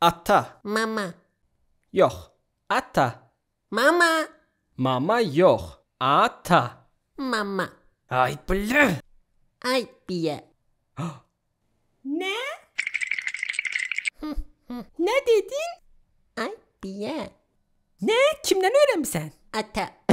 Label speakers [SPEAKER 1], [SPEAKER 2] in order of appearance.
[SPEAKER 1] Ata. Mama. Yok. Ata. Mama. Mama yok. Ata. Mama. Ay blö.
[SPEAKER 2] Ay bie.
[SPEAKER 3] ne? ne dedin? Ay bie. Ne? Kimden öğrendin sen? Ata.